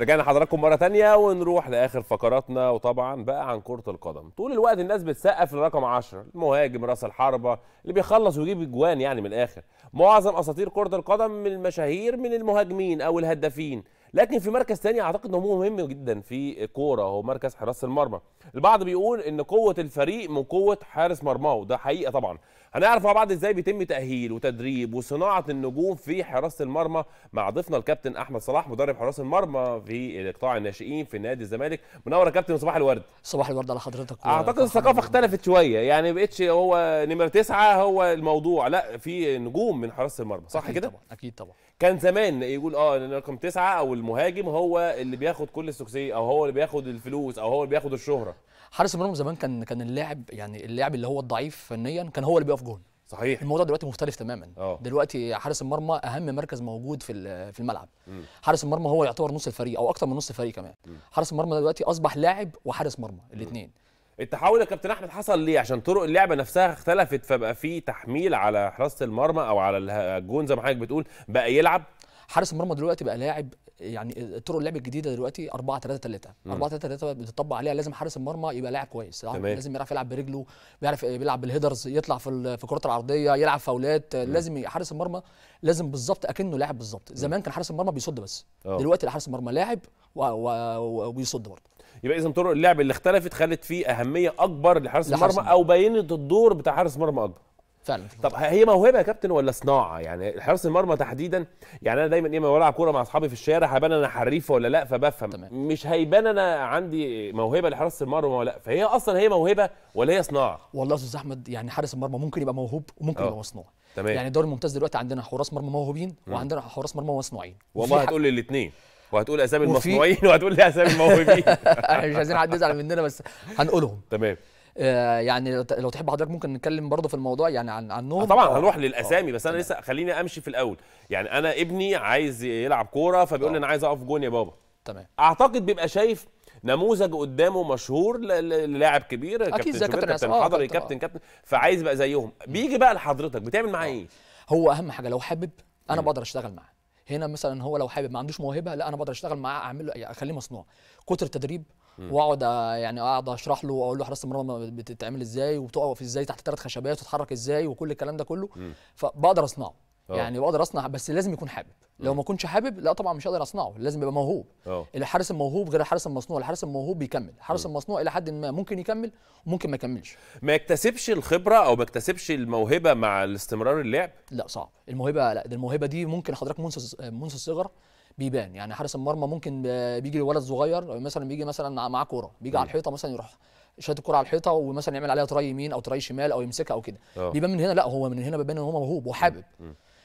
رجعنا حضراتكم مره ثانيه ونروح لاخر فقراتنا وطبعا بقى عن كره القدم طول الوقت الناس بتسقف لرقم 10 المهاجم راس الحربه اللي بيخلص ويجيب اجوان يعني من الاخر معظم اساطير كره القدم من المشاهير من المهاجمين او الهدافين لكن في مركز تاني اعتقد انه مهم جدا في كوره هو مركز حراسه المرمى البعض بيقول ان قوه الفريق من قوه حارس مرماه وده حقيقه طبعا هنعرف مع بعض ازاي بيتم تاهيل وتدريب وصناعه النجوم في حراسه المرمى مع ضيفنا الكابتن احمد صلاح مدرب حراس المرمى في قطاع الناشئين في نادي الزمالك منور يا كابتن صباح الورد صباح الورد على حضرتك اعتقد الثقافه اختلفت شويه يعني ما بقتش هو نمر تسعه هو الموضوع لا في نجوم من حراسه المرمى صح كده طبعا اكيد طبعا كان زمان يقول اه رقم تسعه او المهاجم هو اللي بياخد كل السكسيه او هو اللي بياخد الفلوس او هو اللي بياخد الشهره حارس المرمى زمان كان كان اللاعب يعني اللاعب اللي هو الضعيف فنيا كان هو اللي بيقف جون صحيح الموضوع دلوقتي مختلف تماما أوه. دلوقتي حارس المرمى اهم مركز موجود في في الملعب حارس المرمى هو يعتبر نص الفريق او اكتر من نص الفريق كمان حارس المرمى دلوقتي اصبح لاعب وحارس مرمى الاثنين التحول يا كابتن احمد حصل ليه عشان طرق اللعبه نفسها اختلفت فبقى في تحميل على حراسه المرمى او على الجون زي ما حضرتك بتقول بقى يلعب حارس المرمى دلوقتي بقى لاعب يعني طرق اللعب الجديده دلوقتي 4 3 3 4 3 3 بتطبق عليها لازم حارس المرمى يبقى لاعب كويس تمام. لازم يعرف يلعب برجله بيعرف بيلعب بالهيدرز يطلع في في الكرات العرضيه يلعب فاولات لازم حارس المرمى لازم بالظبط اكنه لاعب بالظبط زمان كان حارس المرمى بيصد بس أوه. دلوقتي حارس المرمى لاعب وبيصد برضه يبقى اذا طرق اللعب اللي اختلفت خلت فيه اهميه اكبر لحارس المرمى او بينت الدور بتاع حارس مرمى اكبر فعلا طب هي موهبه يا كابتن ولا صناعه يعني حارس المرمى تحديدا يعني انا دايما ايه لما بلعب كوره مع اصحابي في الشارع هبان انا حريف ولا لا فبفهم تمام. مش هيبان انا عندي موهبه لحراسه المرمى ولا لا فهي اصلا هي موهبه ولا هي صناعه والله يا استاذ احمد يعني حارس المرمى ممكن يبقى موهوب وممكن أوه. يبقى مصنوع تمام يعني الدوري الممتاز دلوقتي عندنا حراس مرمى موهوبين وعندنا حراس مرمى مصنوعين والله هتقول لي الاثنين وهتقول اسامي المصنوعين وهتقول لي اسامي الموهوبين احنا مش عايزين حد يزعل مننا بس هنقولهم تمام آه، يعني لو تحب حضرتك ممكن نتكلم برضه في الموضوع يعني عن عنهم آه، طبعا آه. هنروح للاسامي بس انا لسه خليني امشي في الاول يعني انا ابني عايز يلعب كوره فبيقول لي انا عايز اقف جون يا بابا تمام اعتقد بيبقى شايف نموذج قدامه مشهور للاعب كبير كابتن زي كابتن كابتن حضري كابتن كابتن فعايز بقى زيهم بيجي بقى لحضرتك بتعمل معاه ايه هو اهم حاجه لو حابب انا بقدر اشتغل معاه هنا مثلا هو لو حابب ما عندوش موهبه لا انا بقدر اشتغل معاه اعمل له اخليه مصنوع كتر التدريب واقعد يعني اقعد اشرح له واقول له حراسه المرمى بتتعمل ازاي وبتقف ازاي تحت ثلاث خشبات وتتحرك ازاي وكل الكلام ده كله فبقدر اصنعه أوه. يعني بقدر اصنع بس لازم يكون حابب لو ما كنتش حابب لا طبعا مش هقدر اصنعه لازم يبقى موهوب أوه. الحارس الموهوب غير الحارس المصنوع الحارس الموهوب بيكمل الحارس المصنوع الى حد ما ممكن يكمل وممكن ما يكملش ما يكتسبش الخبره او ما يكتسبش الموهبه مع الاستمرار اللعب لا صعب الموهبه لا ده الموهبه دي ممكن حضرتك منذ منذ الصغر بيبان يعني حارس المرمى ممكن آه، بيجي لولد صغير آه، مثلا بيجي مثلا معاه كوره بيجي على أيوه. الحيطه مثلا يروح شاد الكرة على الحيطه ومثلا يعمل عليها تراي يمين او تراي شمال او يمسكها او كده آه. بيبان من هنا لا هو من هنا بيبان ان هو موهوب وحابب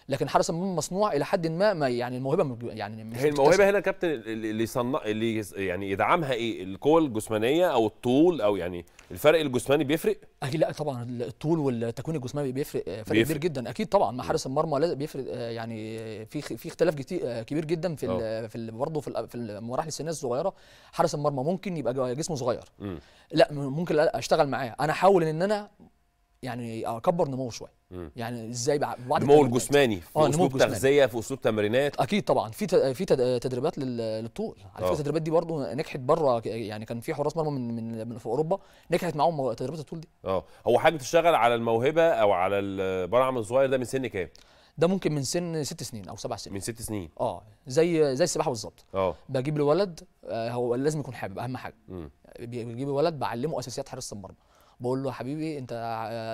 لكن حارس المرمى مصنوع الى حد ما, ما يعني الموهبه يعني مش هي الموهبه هنا كابتن اللي صنع اللي يعني يدعمها ايه القوه الجسمانيه او الطول او يعني الفرق الجسماني بيفرق اكيد لا طبعا الطول والتكوين الجسماني بيفرق آه، فرق بيفرق. كبير جدا اكيد طبعا مع حارس المرمى لازم بيفرق آه، يعني في في اختلاف آه، كبير جدا في ال في برضه في في المراحل السنيه الصغيره حارس المرمى ممكن يبقى جسمه صغير م. لا ممكن اشتغل معاه انا احاول ان انا يعني اكبر نموه شويه يعني ازاي بعد نمو الجسماني في آه اسلوب تغذيه في اسلوب تمرينات اكيد طبعا في في تدريبات للطول على فكره آه. التدريبات دي برضو نجحت بره يعني كان في حراس مرمى من, من من في اوروبا نجحت معاهم تدريبات الطول دي اه هو حاجه بتشتغل على الموهبه او على البرعم الصغير ده من سن كام؟ ده ممكن من سن ست سنين او سبع سنين من ست سنين اه زي زي السباحه بالظبط اه بجيب الولد ولد آه، هو لازم يكون حابب اهم حاجه بجيب ولد بعلمه اساسيات حراسه المرمى بقول له حبيبي انت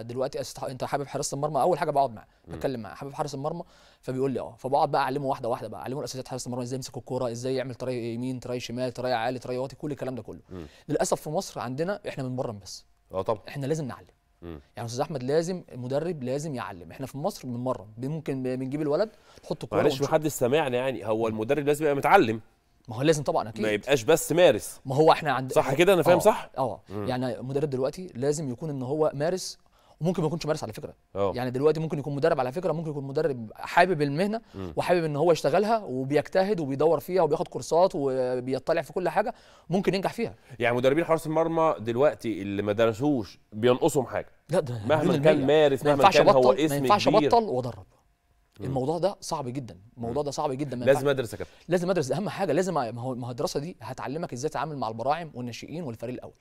دلوقتي انت حابب حراسه المرمى اول حاجه بقعد معاه بتكلم معاه حابب حارس المرمى فبيقول لي اه فبقعد بقى اعلمه واحده واحده بقى اعلمه اساسيات حارس المرمى ازاي يمسك الكوره ازاي يعمل تراي يمين تراي شمال تراي عالي تراي واطي كل الكلام ده كله للاسف في مصر عندنا احنا بنمرن بس اه طبعا احنا لازم نعلم يعني استاذ احمد لازم المدرب لازم يعلم احنا في مصر بنمرن ممكن بنجيب الولد نحط الكوره معلش محدش سامعنا يعني هو المدرب لازم يبقى متعلم ما هو لازم طبعا اكيد ما يبقاش بس مارس ما هو احنا عند صح كده انا فاهم آه، صح اه يعني المدرب دلوقتي لازم يكون ان هو مارس وممكن ما يكونش مارس على فكره أوه. يعني دلوقتي ممكن يكون مدرب على فكره ممكن يكون مدرب حابب المهنه م. وحابب ان هو يشتغلها وبيجتهد وبيدور فيها وبياخد كورسات وبيطلع في كل حاجه ممكن ينجح فيها يعني مدربين حراس المرمى دلوقتي اللي ما درسوش بينقصهم حاجه لا ده مهما كان مارس مهما كان هو اسم ما ينفعش ابطل وادرب الموضوع ده صعب جدا الموضوع ده صعب جدا لازم ادرس يا كابتن لازم ادرس اهم حاجه لازم ما هو الدراسه دي هتعلمك ازاي تتعامل مع البراعم والناشئين والفريق الاول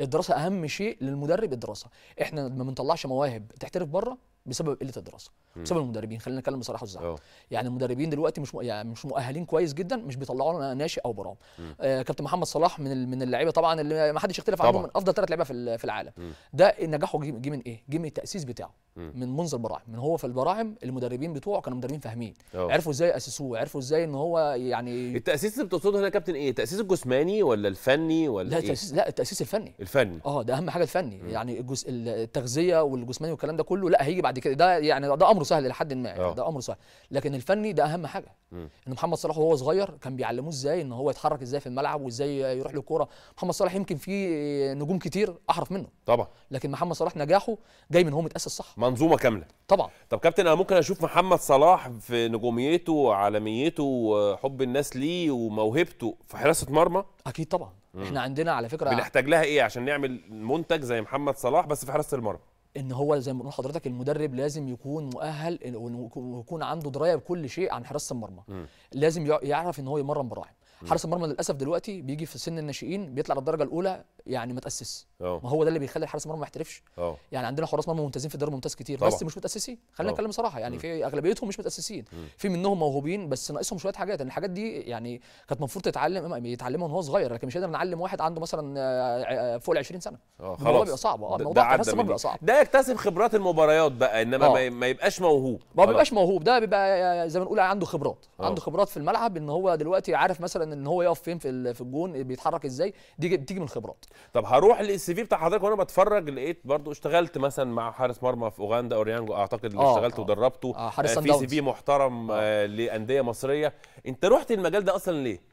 الدراسه اهم شيء للمدرب الدراسه احنا ما بنطلعش مواهب تحترف بره بسبب قله الدراسه بسبب المدربين خلينا نتكلم بصراحه وزعل يعني المدربين دلوقتي مش م... يعني مش مؤهلين كويس جدا مش بيطلعوا لنا ناشئ او برام آه كابتن محمد صلاح من ال... من اللعيبه طبعا اللي ما حدش يختلف عنهم من افضل ثلاث لعيبه في, في العالم مم. ده نجاحه جه من ايه جه من التاسيس بتاعه مم. من منظر البراعم من هو في البراعم المدربين بتوعه كانوا مدربين فاهمين عرفوا ازاي اسسوه عرفوا ازاي ان هو يعني التاسيس اللي بتقصده هنا يا كابتن ايه التاسيس الجسماني ولا الفني ولا لا إيه؟ التاسيس لا التاسيس الفني الفني اه ده اهم حاجه الفني مم. يعني الجس... التغذيه والجسماني والكلام ده كله لا هيجي بعد بعد كده ده يعني ده امره سهل لحد ما يعني آه. ده امره سهل لكن الفني ده اهم حاجه مم. ان محمد صلاح وهو صغير كان بيعلموه ازاي ان هو يتحرك ازاي في الملعب وازاي يروح للكوره محمد صلاح يمكن في نجوم كتير احرف منه طبعا لكن محمد صلاح نجاحه جاي من هو متاسس صح منظومه كامله طبعا طب كابتن انا ممكن اشوف محمد صلاح في نجوميته وعالميته وحب الناس ليه وموهبته في حراسه مرمى اكيد طبعا مم. احنا عندنا على فكره بنحتاج لها ايه عشان نعمل منتج زي محمد صلاح بس في حراسه المرمى ان هو زي ما بنقول حضرتك المدرب لازم يكون مؤهل ويكون عنده درايه بكل شيء عن حراسه المرمى لازم يعرف ان هو يمرن براعم حارس المرمى للاسف دلوقتي بيجي في سن الناشئين بيطلع للدرجه الاولى يعني متاسس أوه. ما هو ده اللي بيخلي حارس المرمى ما يحترفش اه. يعني عندنا حراس مرمى ممتازين في الدوري الممتاز كتير طبعا. بس مش متاسسين خلينا نتكلم صراحه يعني في اغلبيتهم مش متاسسين في منهم موهوبين بس ناقصهم شويه حاجات يعني الحاجات دي يعني كانت المفروض تتعلم يتعلمها وهو صغير لكن مش قادر نعلم واحد عنده مثلا آه، آه، فوق ال 20 سنه اه خلاص الموضوع بيبقى صعب اه الموضوع ده, ده, بيبقى صعب ده يكتسب خبرات المباريات بقى انما أوه. ما يبقاش موهوب ما بيبقاش موهوب ده بيبقى زي ما نقول عنده خبرات عنده خبرات في الملعب ان هو دلوقتي عارف مثلا ان هو يقف فين في الجون بيتحرك ازاي دي بتيجي من الخبرات طب هروح للسي في بتاع حضرتك وانا بتفرج لقيت برضو اشتغلت مثلا مع حارس مرمى في اوغندا اوريانجو اعتقد اللي آه اشتغلت آه ودربته آه حارس آه في سي في محترم آه. آه لانديه مصريه انت رحت المجال ده اصلا ليه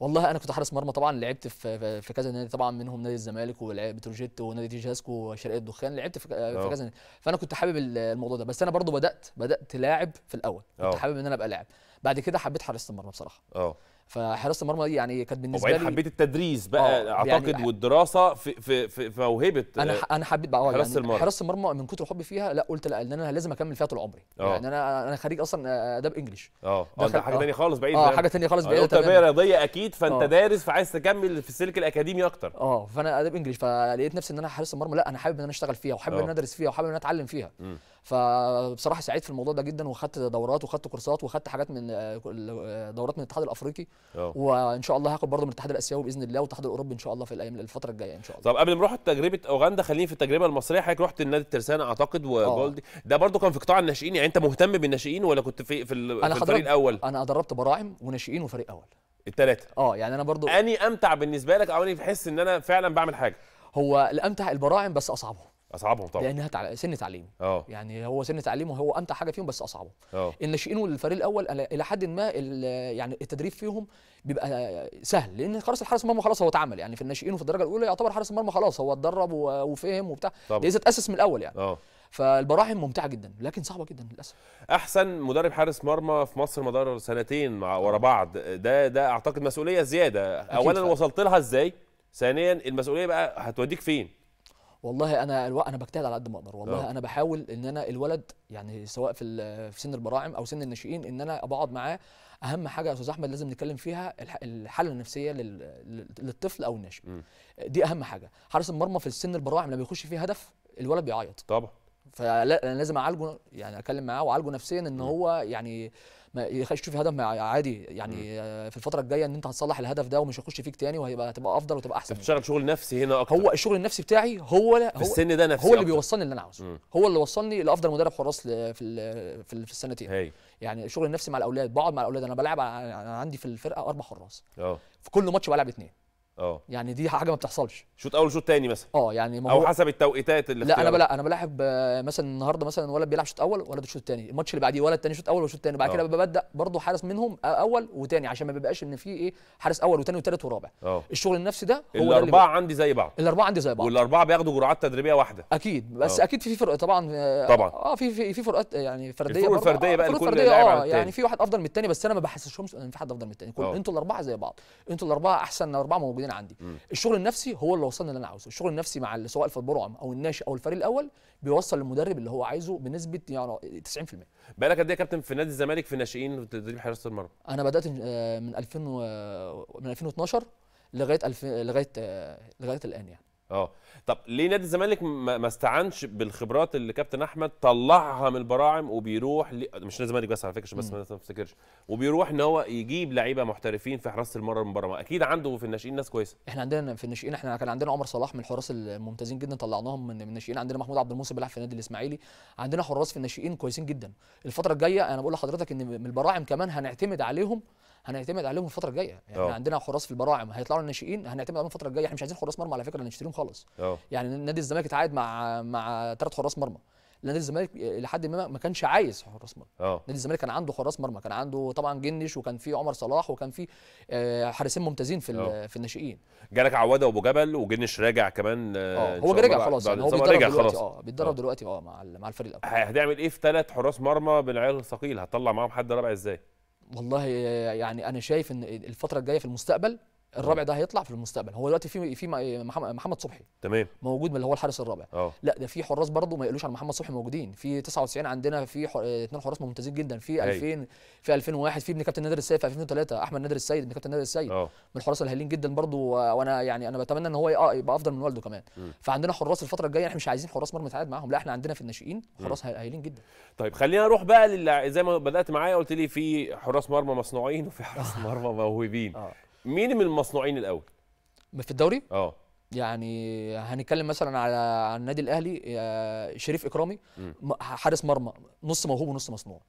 والله انا كنت حارس مرمى طبعا لعبت في في كذا نادي طبعا منهم نادي الزمالك ولعبت بتروجيت ونادي تيجاسكو وشرقيه الدخان لعبت في اه. كذا نادي فانا كنت حابب الموضوع ده بس انا برضو بدات بدات لاعب في الاول كنت اه. حابب ان انا ابقى لاعب بعد كده حبيت حراسه المرمى بصراحه اه فحراسه المرمى دي يعني كانت بالنسبه لي حبيت التدريس بقى اه، اعتقد يعني والدراسه في في في موهبه انا انا حبيت بقى حراسه يعني المرمى حراسه المرمى من كتر حبي فيها لا قلت لا ان انا لازم اكمل فيها طول عمري أوه. يعني انا انا خريج اصلا اداب انجلش اه ده حاجه ثانيه خالص بعيد اه حاجه ثانيه خالص بعيد تربيه رياضيه اكيد جديد فانت أوه. دارس فعايز تكمل في السلك الاكاديمي اكتر اه فانا اداب انجلش فلقيت نفسي ان انا حارس المرمى لا انا حابب ان انا اشتغل فيها وحابب ان انا آه. ادرس فيها وحابب ان انا اتعلم فيها م. فبصراحه سعيد في الموضوع ده جدا واخدت دورات واخدت كورسات واخدت حاجات من آه، آه، دورات من الاتحاد الافريقي أوه. وان شاء الله هاخد برضه من الاتحاد الاسيوي باذن الله والاتحاد الاوروبي ان شاء الله في الايام الفتره الجايه ان شاء الله طب قبل ما نروح تجربه اوغندا خليني في التجربه المصريه حضرتك رحت النادي الترسانه اعتقد وجولدي ده برضه كان في قطاع الناشئين يعني انت مهتم بالناشئين ولا كنت في في, في الفريق الاول انا دربت براعم وناشئين وفريق اول الثلاثه اه يعني انا برضو اني امتع بالنسبه لك او اني بحس ان انا فعلا بعمل حاجه هو الامتع البراعم بس اصعبهم اصعبهم طبعا لانها تعل... سن تعليم اه يعني هو سن تعليم وهو امتع حاجه فيهم بس اصعبهم اه الناشئين والفريق الاول الى حد ما يعني التدريب فيهم بيبقى سهل لان خلاص الحارس المرمى خلاص هو اتعمل يعني في الناشئين وفي الدرجه الاولى يعتبر حارس المرمى خلاص هو اتدرب وفهم وبتاع طبعا. ده اذا اتاسس من الاول يعني اه فالبراحم ممتعه جدا لكن صعبه جدا للاسف احسن مدرب حارس مرمى في مصر مدار سنتين ورا آه. بعض ده ده اعتقد مسؤوليه زياده اولا فعلا. وصلت لها ازاي ثانيا المسؤوليه بقى هتوديك فين والله انا الو... انا بجتهد على قد ما اقدر والله أوه. انا بحاول ان انا الولد يعني سواء في في سن البراعم او سن الناشئين ان انا بقعد معاه اهم حاجه يا استاذ احمد لازم نتكلم فيها الحاله النفسيه لل... للطفل او الناشئ دي اهم حاجه حارس المرمى في السن البراعم لما يخش فيه هدف الولد بيعيط طبعا فلا انا لازم اعالجه يعني اتكلم معاه واعالجه نفسيا ان هو يعني ما يشوف هدف عادي يعني في الفتره الجايه ان انت هتصلح الهدف ده ومش هيخش فيك تاني وهيبقى تبقى افضل وتبقى احسن بتشتغل شغل نفسي هنا اكتر هو الشغل النفسي بتاعي هو في السن ده نفسي هو اللي أكتر. بيوصلني اللي انا عاوزه هو اللي وصلني لافضل مدرب حراس في في السنتين هي. يعني الشغل النفسي مع الاولاد بقعد مع الاولاد انا بلعب انا عندي في الفرقه اربع حراس اه في كل ماتش بلعب اثنين اه يعني دي حاجه ما بتحصلش شوط اول شوط تاني مثلا اه يعني ما هو او حسب التوقيتات اللي لا انا بلا انا بلاعب آه، مثلا النهارده مثلا ولد بيلعب شوط اول ولد شوط تاني الماتش اللي بعديه ولد تاني شوط اول وشوط تاني بعد آه. كده ببدا برضه حارس منهم آه، اول وتاني عشان ما بيبقاش ان في ايه حارس اول وتاني وتالت ورابع أوه. الشغل النفسي ده هو الاربعه اللي عندي زي بعض الاربعه عندي زي بعض والاربعه بياخدوا جرعات تدريبيه واحده اكيد بس أوه. اكيد في فرق طبعا طبعا اه في في, في فرقات يعني فرديه الفروق الفرديه بقى لكل لاعب اه يعني في واحد افضل من الثاني بس انا ما بحسسهمش ان في حد افضل من الثاني انتوا الاربعه زي بعض انتوا الاربعه احسن اربعه موجودين انا عندي مم. الشغل النفسي هو اللي وصلني اللي انا عاوزه الشغل النفسي مع سواء في برعم او الناشئ او الفريق الاول بيوصل للمدرب اللي هو عايزه بنسبه يعني 90% بقالك قد ايه يا كابتن في نادي الزمالك في الناشئين وتدريب حراسه المرمى انا بدات من 2000 آه، و... من 2012 لغايه 2000 لغايه آه، لغايه الان يعني اه طب ليه نادي الزمالك ما استعانش بالخبرات اللي كابتن احمد طلعها من البراعم وبيروح لي... مش نادي الزمالك بس على فكره عشان بس ما تفتكرش وبيروح ان هو يجيب لعيبه محترفين في حراسه المرمى من بره اكيد عنده في الناشئين ناس كويسه احنا عندنا في الناشئين احنا كان عندنا عمر صلاح من الحراس الممتازين جدا طلعناهم من الناشئين عندنا محمود عبد الموسى بيلعب في النادي الاسماعيلي عندنا حراس في الناشئين كويسين جدا الفتره الجايه انا بقول لحضرتك ان من البراعم كمان هنعتمد عليهم هنعتمد عليهم الفتره الجايه يعني أوه. عندنا حراس في البراعم هيطلعوا الناشئين هنعتمد عليهم الفتره الجايه احنا مش عايزين حراس مرمى على فكره اللي نشتريهم خالص أوه. يعني نادي الزمالك اتعاقد مع مع ثلاث حراس مرمى نادي الزمالك لحد ما ما كانش عايز حراس مرمى اه. نادي الزمالك كان عنده حراس مرمى كان عنده طبعا جنش وكان في عمر صلاح وكان في آه، حارسين ممتازين في اه. في الناشئين جالك عوده وابو جبل وجنش راجع كمان اه هو رجع خلاص يعني هو بيتدرب دلوقتي اه بيتدرب دلوقتي اه مع مع الفريق الاول هتعمل ايه في ثلاث حراس مرمى بالعيال الثقيل هتطلع معاهم حد رابع ازاي والله يعني انا شايف ان الفتره الجايه في المستقبل الرابع ده هيطلع في المستقبل هو دلوقتي في في محمد صبحي تمام موجود من اللي هو الحارس الرابع اه لا ده في حراس برضه ما يقلوش عن محمد صبحي موجودين في 99 عندنا في اثنين حراس ممتازين جدا في 2000 أيوه. في 2001 في ابن كابتن نادر السيد في 2003 احمد نادر السيد ابن كابتن نادر السيد أوه. من الحراس الهايلين جدا برضه وانا يعني انا بتمنى ان هو يبقى افضل من والده كمان م. فعندنا حراس الفتره الجايه احنا مش عايزين حراس مرمى نتعاقد معاهم لا احنا عندنا في الناشئين حراس أه-، هايلين جدا طيب خلينا نروح بقى لل... زي ما بدات معايا قلت لي في حراس مرمى مصنوعين وفي حراس آه. مرمى موهوبين آه. مين من المصنوعين الاول في الدوري اه يعني هنتكلم مثلا على النادي الاهلي آه، شريف اكرامي حارس مرمى نص موهوب ونص مصنوع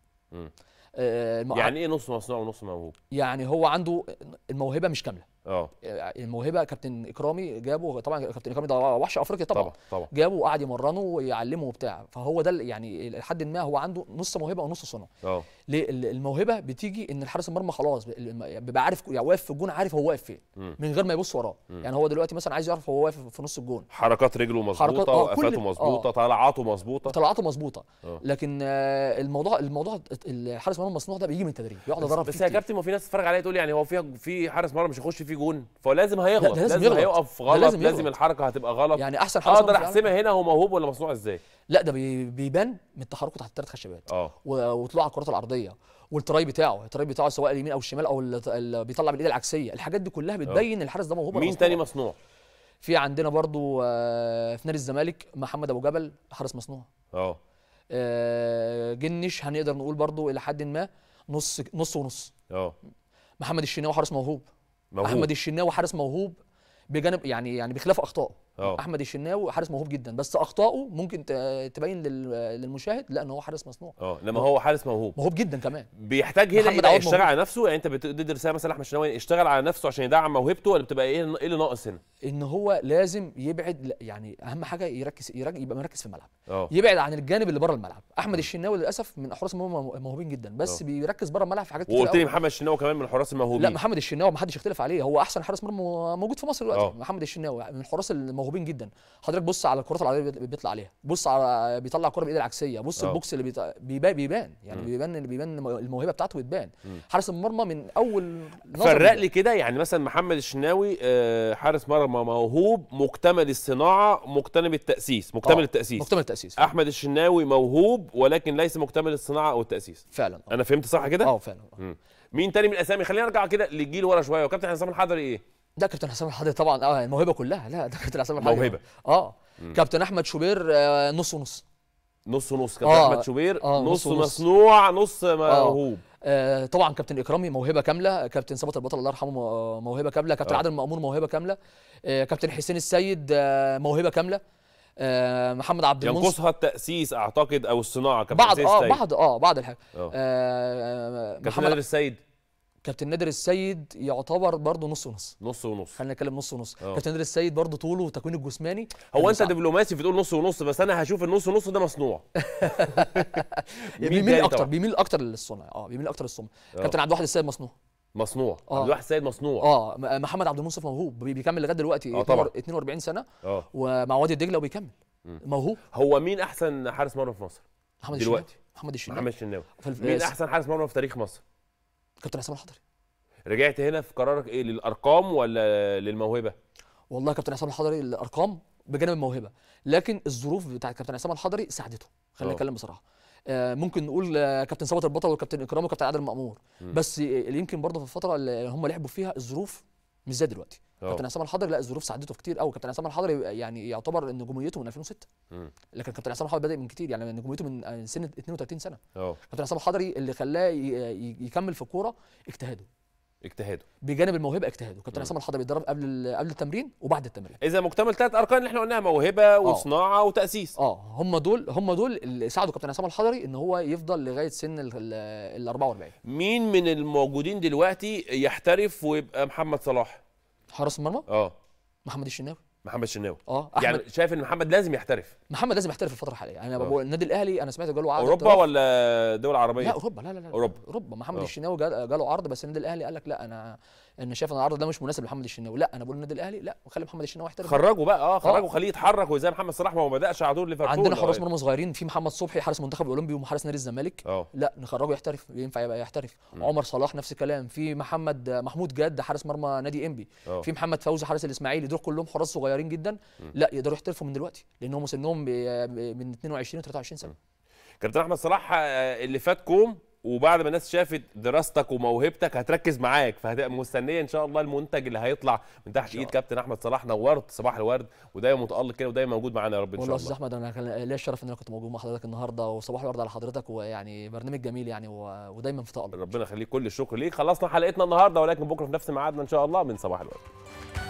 آه، يعني ايه نص مصنوع ونص موهوب يعني هو عنده الموهبه مش كامله آه. اه الموهبه كابتن اكرامي جابه طبعا كابتن اكرامي ده وحش افريقيا طبعا طبعا, طبعا. جابه وقعد يمرنه ويعلمه وبتاع فهو ده يعني لحد ما هو عنده نص موهبه ونص صنع اه ليه الموهبه بتيجي ان الحارس المرمى خلاص بيبقى عارف يعني واقف في الجون عارف هو واقف فين من غير ما يبص وراه يعني هو دلوقتي مثلا عايز يعرف هو واقف في نص الجون حركات رجله مظبوطه آه، وقفاته مظبوطه آه. طلعاته مظبوطه طلعاته مظبوطه لكن آه الموضوع الموضوع الحارس المرمى المصنوع ده بيجي من التدريب يقعد يضرب بس يا كابتن ما في ناس تتفرج عليا تقول يعني هو في في حارس مرمى مش هيخش فيه جون فلازم هيغلط لا لازم, لازم هيقف غلط لازم, لازم الحركه هتبقى غلط يعني احسن حاجه اقدر احسمها هنا هو موهوب ولا مصنوع ازاي لا ده بيبان من تحركه تحت الثلاث خشبات اه وطلوع على الكرات العرضيه والتراي بتاعه التراي بتاعه سواء اليمين او الشمال او اللي بيطلع بالايد العكسيه الحاجات دي كلها بتبين آه. الحارس ده موهوب مين تاني مصنوع في عندنا برضو آه، في نادي الزمالك محمد ابو جبل حارس مصنوع اه, آه، جنش هنقدر نقول برضو الى حد ما نص نص ونص اه محمد الشناوي حارس موهوب موهوب. احمد الشناوي حارس موهوب بجانب يعني يعني بخلاف اخطائه أوه. احمد الشناوي حارس موهوب جدا بس اخطائه ممكن تبين للمشاهد لا ان هو حارس مصنوع اه انما هو حارس موهوب موهوب جدا كمان بيحتاج هنا يبقى يشتغل على نفسه يعني انت بتدي رساله مثلا احمد الشناوي يشتغل على نفسه عشان يدعم موهبته ولا بتبقى ايه ايه اللي ناقص هنا ان هو لازم يبعد يعني اهم حاجه يركز, يبقى مركز في الملعب أوه. يبعد عن الجانب اللي بره الملعب احمد اه. الشناوي للاسف من حراس موهوبين جدا بس أوه. بيركز بره الملعب في حاجات كتير وقلت لي محمد الشناوي كمان من الحراس الموهوبين لا محمد الشناوي حدش يختلف عليه هو احسن حارس مرمى موجود في مصر دلوقتي اه. محمد الشناوي يعني من الحراس الموهوبين موهوبين جدا حضرتك بص على الكرات العرضيه اللي بيطلع عليها بص على بيطلع الكره بايده العكسيه بص أوه. البوكس اللي بيبان بيبان بيبان يعني بيبان بيبان الموهبه بتاعته بتبان حارس المرمى من اول فرق لي كده يعني مثلا محمد الشناوي آه، حارس مرمى موهوب مكتمل الصناعه مكتمل التاسيس مكتمل أوه. التاسيس مكتمل التاسيس فعلا. احمد الشناوي موهوب ولكن ليس مكتمل الصناعه او التاسيس فعلا أوه. انا فهمت صح كده اه فعلا آه. مين تاني من الاسامي خلينا نرجع كده للجيل ورا شويه وكابتن حسام الحضري ايه ده كابتن حسام الحضري طبعا اه الموهبه كلها لا ده كابتن حسام الحضري موهبه اه مم. كابتن احمد شوبير آه، نص ونص نص ونص كابتن آه. احمد شوبير آه. نص, نص مصنوع نص موهوب آه. آه طبعا كابتن اكرامي موهبه كامله كابتن صبط البطل الله يرحمه آه، موهبه كامله كابتن آه. عادل مامون موهبه كامله آه كابتن حسين السيد آه موهبه كامله آه محمد عبد المنصور ينقصها التاسيس اعتقد او الصناعه كابتن بعض اه بعض اه بعض الحاجات آه, آه كابتن نادر السيد كابتن نادر السيد يعتبر برضه نص ونص نص ونص خلينا نتكلم نص ونص أوه. كابتن نادر السيد برضه طوله وتكوينه الجسماني هو يعني انت دبلوماسي بتقول نص ونص بس انا هشوف النص ونص ده مصنوع يعني بيميل اكتر بيميل اكتر للصنع اه بيميل اكتر للصنع اه. كابتن عبد الواحد السيد مصنوع مصنوع آه. عبد الواحد السيد مصنوع اه محمد عبد المنصف موهوب بيكمل لغايه دلوقتي آه طبعا 42 سنه آه. ومع وادي دجله وبيكمل موهوب هو مين احسن حارس مرمى في مصر محمد دلوقتي محمد الشناوي محمد الشناوي مين احسن حارس مرمى في تاريخ مصر كابتن عصام الحضري رجعت هنا في قرارك ايه للارقام ولا للموهبه والله كابتن عصام الحضري الارقام بجانب الموهبه لكن الظروف بتاعت كابتن عصام الحضري ساعدته خلينا آه. نتكلم بصراحه آه، ممكن نقول آه، كابتن ثروت البطل وكابتن اكرام وكابتن عادل مامور بس يمكن برضه في الفتره اللي هم لعبوا فيها الظروف مش زي دلوقتي أوه. كابتن عصام الحضري لا الظروف ساعدته كتير قوي كابتن عصام الحضري يعني يعتبر نجوميته من 2006 مم. لكن كابتن عصام الحضري بدا من كتير يعني نجوميته من سن 32 سنه أوه. كابتن عصام الحضري اللي خلاه يكمل في الكوره اجتهاده اجتهاده بجانب الموهبه اجتهاده كابتن عصام الحضري بيتدرب قبل قبل التمرين وبعد التمرين اذا مكتمل ثلاث اركان اللي احنا قلناها موهبه آه. وصناعه أوه. وتاسيس اه هم دول هم دول اللي ساعدوا كابتن عصام الحضري ان هو يفضل لغايه سن ال 44 مين من الموجودين دلوقتي يحترف ويبقى محمد صلاح حارس المرمى اه محمد الشناوي محمد شناوي اه يعني شايف ان محمد لازم يحترف محمد لازم يحترف الفتره الحاليه يعني انا آه. بقول النادي الاهلي انا سمعت جاله عرض اوروبا ولا دول عربيه لا اوروبا لا لا لا اوروبا اوروبا محمد أوه. الشناوي جاله عرض بس النادي الاهلي قال لك لا انا انا شايف ان العرض ده مش مناسب لمحمد الشناوي لا انا بقول النادي الاهلي لا وخلي محمد الشناوي يحترف خرجه بقى اه خرجه آه. خليه يتحرك وزي محمد صلاح ما بداش على طول ليفربول عندنا حراس آه. مرمى صغيرين في محمد صبحي حارس منتخب الاولمبي وحارس نادي الزمالك لا نخرجه يحترف ينفع يبقى يحترف م. عمر صلاح نفس الكلام في محمد محمود جد حارس مرمى نادي انبي في محمد فوزي حارس الاسماعيلي دول كلهم حراس صغيرين صغيرين جدا لا يقدروا يحترفوا من دلوقتي لان هم سنهم من 22 و 23 سنه كابتن احمد صلاح آه، اللي فات كوم وبعد ما الناس شافت دراستك وموهبتك هتركز معاك فهتبقى مستنيه ان شاء الله المنتج اللي هيطلع من تحت ايد كابتن احمد صلاح نورت صباح الورد ودايما متالق كده ودايما موجود معانا يا رب ان شاء الله والله استاذ احمد انا كان ليا الشرف ان انا كنت موجود مع حضرتك النهارده وصباح الورد على حضرتك ويعني برنامج جميل يعني ودايما في تالق ربنا يخليك كل الشكر ليك خلصنا حلقتنا النهارده ولكن بكره في نفس ميعادنا ان شاء الله من صباح الورد